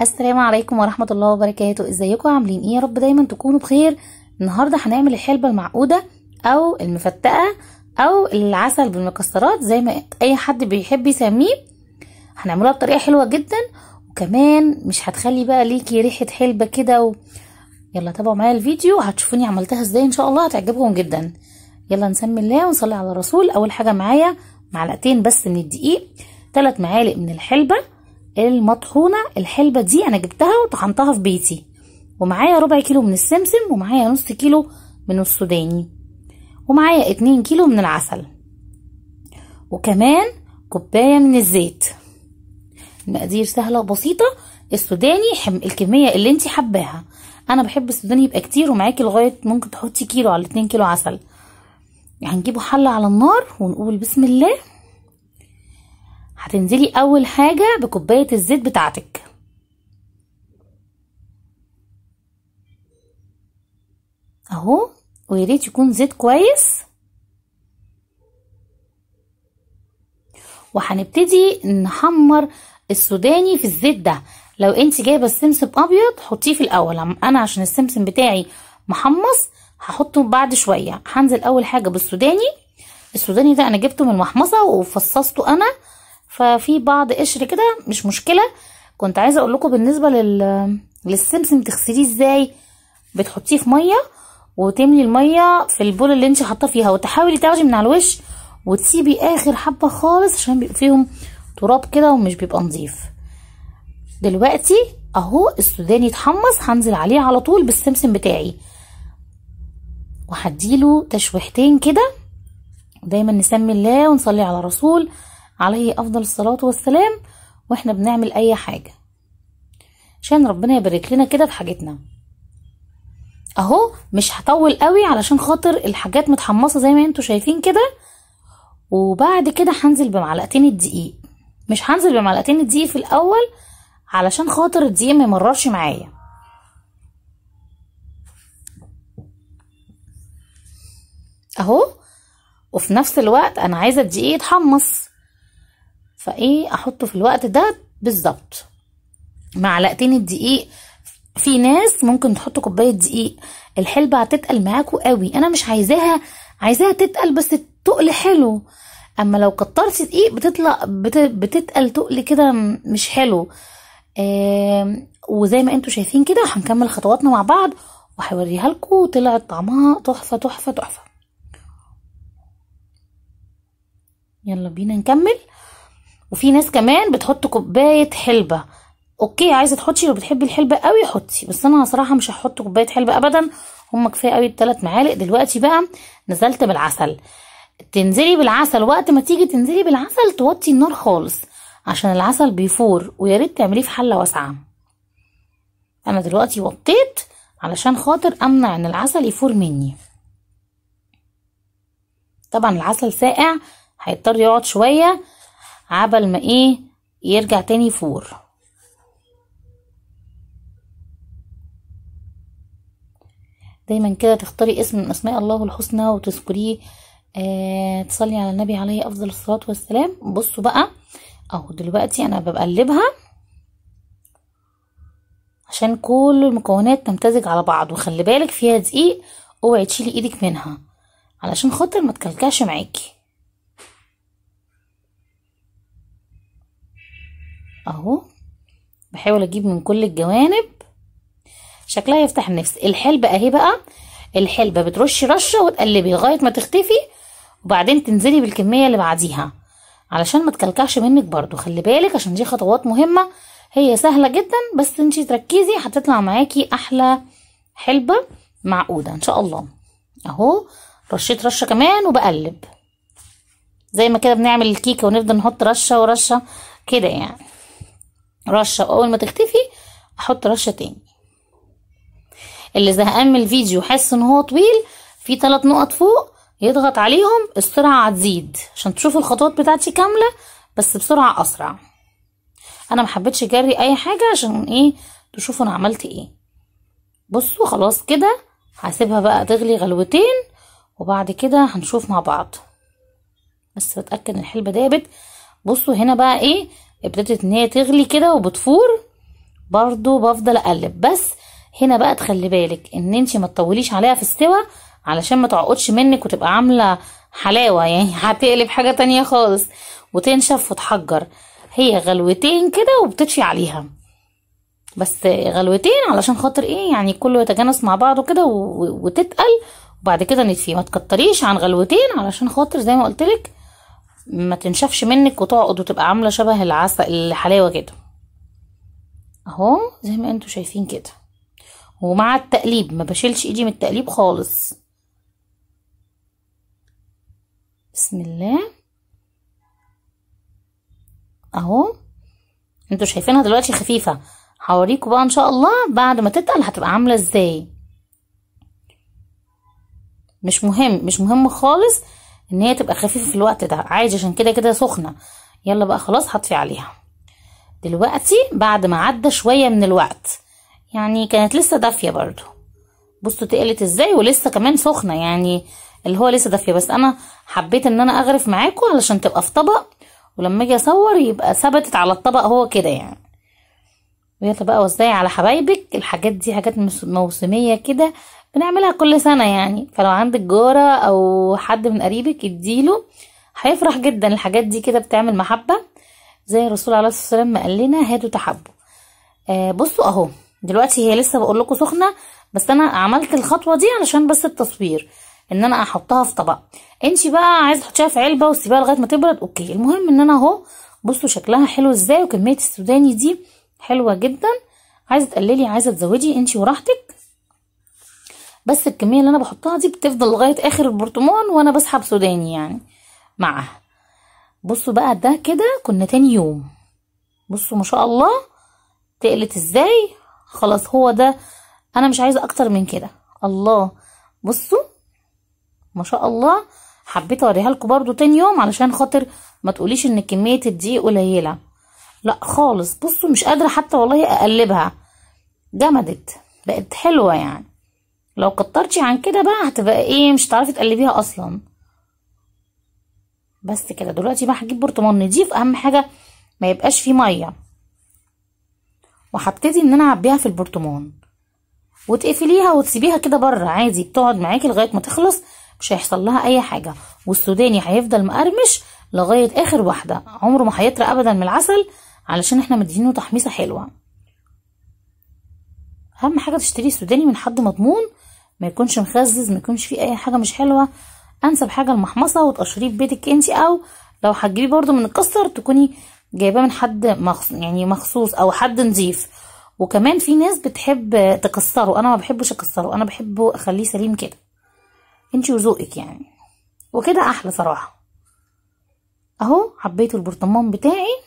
السلام عليكم ورحمة الله وبركاته ازيكم عاملين ايه يا رب دايما تكونوا بخير النهاردة هنعمل الحلبة المعقودة او المفتقة او العسل بالمكسرات زي ما اي حد بيحب يسميه هنعملها بطريقة حلوة جدا وكمان مش هتخلي بقى ليكي ريحة حلبة كده و... يلا تابعوا معايا الفيديو هتشوفوني عملتها ازاي ان شاء الله هتعجبكم جدا يلا نسمي الله ونصلي على الرسول اول حاجة معايا معلقتين بس من الدقيق ثلاث معالق من الحلبة المطحونه الحلبه دي انا جبتها وطحنتها في بيتي ومعايا ربع كيلو من السمسم ومعايا نص كيلو من السوداني ومعايا اتنين كيلو من العسل وكمان كوباية من الزيت المقادير سهلة وبسيطة السوداني حم... الكمية اللي انت حباها انا بحب السوداني يبقى كتير ومعاكي لغاية ممكن تحطي كيلو على اتنين كيلو عسل هنجيبه حلة على النار ونقول بسم الله هتنزلي اول حاجة بكوباية الزيت بتاعتك اهو وياريت يكون زيت كويس وهنبتدي نحمر السوداني في الزيت ده لو انت جايبه السمسم ابيض حطيه في الاول انا عشان السمسم بتاعي محمص هحطه بعد شويه هنزل اول حاجه بالسوداني السوداني ده انا جبته من المحمصه وفصصته انا ففي بعض قشر كده مش مشكله كنت عايزه اقول لكم بالنسبه لل للسمسم تغسليه ازاي بتحطيه في ميه وتملي الميه في البول اللي انت حاطاه فيها وتحاولي تاخدي من على الوش وتسيبي اخر حبه خالص عشان بيبقى فيهم تراب كده ومش بيبقى نظيف دلوقتي اهو السوداني اتحمص هنزل عليه على طول بالسمسم بتاعي وهديله تشويحتين كده دايما نسمي الله ونصلي على رسول عليه أفضل الصلاة والسلام وإحنا بنعمل أي حاجة عشان ربنا يبارك لنا كده في حاجتنا اهو مش هطول قوي علشان خاطر الحاجات متحمصه زي ما انتوا شايفين كده وبعد كده هنزل بمعلقتين الدقيق مش هنزل بمعلقتين الدقيق في الاول علشان خاطر الدقيق ما يمررش معايا اهو وفي نفس الوقت انا عايزه الدقيق يتحمص فايه احطه في الوقت ده بالظبط معلقتين الدقيق في ناس ممكن تحط كوبايه دقيق الحلبه هتتقل معاكوا قوي انا مش عايزاها عايزاها تتقل بس التقل حلو اما لو كترتي دقيق بتطلع بتتقل تقل كده مش حلو وزي ما انتوا شايفين كده هنكمل خطواتنا مع بعض وهوريها لكم طلعت طعمها تحفه تحفه تحفه يلا بينا نكمل وفي ناس كمان بتحط كوبايه حلبه اوكي عايزه تحطي لو بتحبي الحلبه قوي حطي بس انا صراحه مش هحط كوبايه حلبه ابدا هما كفايه قوي الثلاث معالق دلوقتي بقى نزلت بالعسل تنزلي بالعسل وقت ما تيجي تنزلي بالعسل توطي النار خالص عشان العسل بيفور ويا ريت تعمليه في حله واسعه انا دلوقتي وطيت علشان خاطر امنع ان العسل يفور مني طبعا العسل ساقع هيضطر يقعد شويه عبل ما ايه يرجع تاني فور دايما كده تختاري اسم من اسماء الله الحسنى وتذكريه آه تصلي على النبي عليه افضل الصلاه والسلام بصوا بقى اهو دلوقتي انا بقلبها عشان كل المكونات تمتزج على بعض وخلي بالك فيها دقيق اوعي تشيلي ايدك منها علشان خاطر ما تكلكعش معاكي اهو بحاول اجيب من كل الجوانب شكلها يفتح النفس الحلبة اهي بقى الحلبة بترشي رشة وتقلبي لغاية ما تختفي وبعدين تنزلي بالكمية اللي بعديها علشان ما تكلكعش منك برضو خلي بالك عشان دي خطوات مهمة هي سهلة جدا بس انتي تركزي هتطلع معاكي احلى حلبة معقودة ان شاء الله اهو رشيت رشة كمان وبقلب زي ما كده بنعمل الكيكة ونفضل نحط رشة ورشة كده يعني رشة وأول ما تختفي أحط رشة تاني اللي زهقان من الفيديو وحاسس إن هو طويل في تلات نقط فوق يضغط عليهم السرعة هتزيد عشان تشوفوا الخطوات بتاعتي كاملة بس بسرعة أسرع أنا محبتش أجري أي حاجة عشان إيه تشوفوا أنا عملت إيه بصوا خلاص كده هسيبها بقى تغلي غلوتين وبعد كده هنشوف مع بعض بس بتأكد ان الحلبة دابت بصوا هنا بقى إيه ابتدت ان هي تغلي كده وبتفور برضو بفضل اقلب بس هنا بقى تخلي بالك ان انت ما تطوليش عليها في السوا علشان ما تعقدش منك وتبقى عامله حلاوه يعني هتقلب حاجه تانية خالص وتنشف وتحجر هي غلوتين كده وبتطفي عليها بس غلوتين علشان خاطر ايه يعني كله يتجانس مع بعضه كده وتتقل وبعد كده نطفيه ما تكتريش عن غلوتين علشان خاطر زي ما قلتلك ما تنشفش منك وتقعد وتبقى عامله شبه العسل الحلاوه كده اهو زي ما انتوا شايفين كده ومع التقليب ما بشيلش ايدي من التقليب خالص بسم الله اهو انتوا شايفينها دلوقتي خفيفه هوريكم بقى ان شاء الله بعد ما تتقل هتبقى عامله ازاي مش مهم مش مهم خالص ان هي تبقى خفيفه في الوقت ده عادي عشان كده كده سخنه يلا بقى خلاص هطفي عليها دلوقتي بعد ما عدى شويه من الوقت يعني كانت لسه دافيه برضو بصوا تقلت ازاي ولسه كمان سخنه يعني اللي هو لسه دافيه بس انا حبيت ان انا اغرف معاكم علشان تبقى في طبق ولما اجي اصور يبقى ثبتت على الطبق هو كده يعني ويلا بقى وزعي على حبايبك الحاجات دي حاجات موسميه كده بنعملها كل سنة يعني فلو عندك جارة أو حد من قريبك اديله هيفرح جدا الحاجات دي كده بتعمل محبة زي الرسول عليه الصلاة والسلام ما قال لنا هاتوا تحبوا آه بصوا اهو دلوقتي هي لسه بقول لكم سخنة بس انا عملت الخطوة دي علشان بس التصوير ان انا احطها في طبق انت بقى عايزه تحطيها في علبه وتسيبيها لغايه ما تبرد اوكي المهم ان انا اهو بصوا شكلها حلو ازاي وكميه السوداني دي حلوه جدا عايزه تقللي عايزه تزودي انت وراحتك بس الكميه اللي انا بحطها دي بتفضل لغايه اخر البرطمان وانا بسحب سوداني يعني معاها بصوا بقى ده كده كنا تاني يوم بصوا ما شاء الله تقلت ازاي خلاص هو ده انا مش عايزه اكتر من كده الله بصوا ما شاء الله حبيت اوريها لكم برده تاني يوم علشان خاطر ما تقوليش ان كميه الدقيق قليله لا خالص بصوا مش قادره حتى والله اقلبها جمدت بقت حلوه يعني لو كترتي عن كده بقى هتبقى ايه مش هتعرفي تقلبيها اصلا بس كده دلوقتي بقى هجيب برطمان نضيف اهم حاجه ما يبقاش فيه ميه وهبتدي ان انا اعبيها في البرطمان وتقفليها وتسيبيها كده بره عادي بتقعد معاكي لغايه ما تخلص مش هيحصل لها اي حاجه والسوداني هيفضل مقرمش لغايه اخر واحده عمره ما هيطرق ابدا من العسل علشان احنا مدينه تحميصه حلوه اهم حاجه تشتري السوداني من حد مضمون ما يكونش مخزز ما يكونش فيه اي حاجه مش حلوه انسب حاجه المحمصه وتقشريه في بيتك انت او لو هتجيبي برده من الكاستر تكوني جايباه من حد مخص... يعني مخصوص او حد نظيف وكمان في ناس بتحب تكسره انا ما بحبش اكسره انا بحبه اخليه سليم كده انت وذوقك يعني وكده احلى صراحه اهو حبيت البرطمان بتاعي